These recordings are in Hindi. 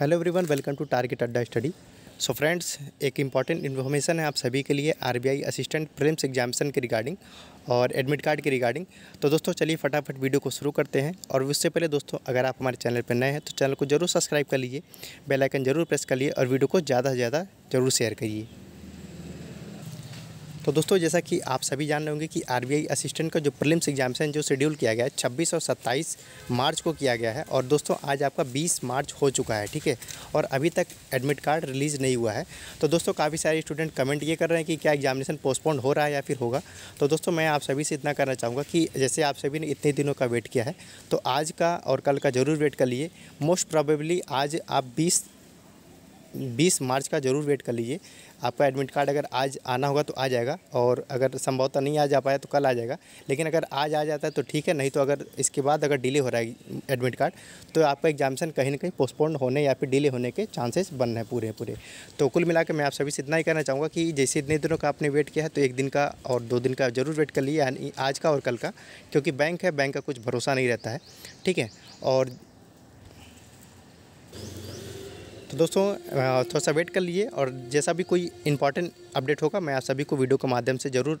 hello everyone welcome to Target Adda study so friends एक इम्पॉर्टेंट इन्फॉर्मेशन है आप सभी के लिए आरबीआई असिस्टेंट प्रिलिम्स एग्जामिशन के रिगार्डिंग और एडमिट कार्ड के रिगार्डिंग तो दोस्तों चलिए फटाफट वीडियो को शुरू करते हैं और उससे पहले दोस्तों अगर आप हमारे चैनल पर नए हैं तो चैनल को जरूर सब्सक्राइब कर लीजिए बेलाइकन जरूर प्रेस कर लिए और वीडियो को ज़्यादा से ज़्यादा जरूर शेयर करिए तो दोस्तों जैसा कि आप सभी जान रहे होंगे कि आरबीआई असिस्टेंट का जो प्रीलिम्स एग्जामेशन जो शेड्यूल किया गया है 26 और 27 मार्च को किया गया है और दोस्तों आज आपका 20 मार्च हो चुका है ठीक है और अभी तक एडमिट कार्ड रिलीज़ नहीं हुआ है तो दोस्तों काफ़ी सारे स्टूडेंट कमेंट ये कर रहे हैं कि क्या एग्जामिनेशन पोस्टपोन हो रहा है या फिर होगा तो दोस्तों मैं आप सभी से इतना करना चाहूँगा कि जैसे आप सभी ने इतने दिनों का वेट किया है तो आज का और कल का ज़रूर वेट कर लिए मोस्ट प्रॉबेबली आज आप बीस बीस मार्च का ज़रूर वेट कर लीजिए आपका एडमिट कार्ड अगर आज आना होगा तो आ जाएगा और अगर संभवतः नहीं आ जा पाया तो कल आ जाएगा लेकिन अगर आज आ जाता है तो ठीक है नहीं तो अगर इसके बाद अगर डिले हो रहा है एडमिट कार्ड तो आपका एग्जामेशन कहीं ना कहीं पोस्टपोन होने या फिर डिले होने के चांसेस बन रहे हैं पूरे पूरे तो कुल मिला मैं आप सभी से इतना ही कहना चाहूँगा कि जैसे इतने दिनों का आपने वेट किया है तो एक दिन का और दो दिन का ज़रूर वेट कर लीजिए यानी आज का और कल का क्योंकि बैंक है बैंक का कुछ भरोसा नहीं रहता है ठीक है और तो दोस्तों थोड़ा सा वेट कर लीजिए और जैसा भी कोई इंपॉर्टेंट अपडेट होगा मैं आप सभी को वीडियो के माध्यम से ज़रूर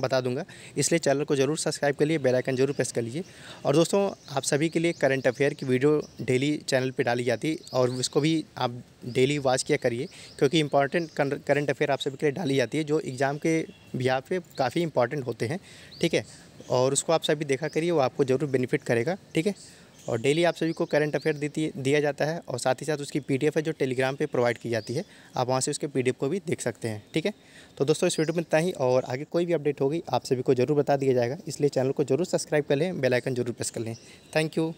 बता दूंगा इसलिए चैनल को जरूर सब्सक्राइब कर बेल आइकन जरूर प्रेस कर लीजिए और दोस्तों आप सभी के लिए करंट अफेयर की वीडियो डेली चैनल पे डाली जाती है और उसको भी आप डेली वॉच किया करिए क्योंकि इंपॉर्टेंट करंट अफेयर आप सभी के लिए डाली जाती है जो एग्ज़ाम के बिहार पे काफ़ी इंपॉर्टेंट होते हैं ठीक है और उसको आप सभी देखा करिए वो आपको ज़रूर बेनिफिट करेगा ठीक है और डेली आप सभी को करंट अफेयर देती दिया जाता है और साथ ही साथ उसकी पी है जो टेलीग्राम पर प्रोवाइड की जाती है आप वहाँ से उसके पी को भी देख सकते हैं ठीक है तो दोस्तों इस वीडियो में इतना ही और आगे कोई भी अपडेट होगी आप सभी को जरूर बता दिया जाएगा इसलिए चैनल को जरूर सब्सक्राइब कर लें बेलाइकन जरूर प्रेस कर लें थैंक यू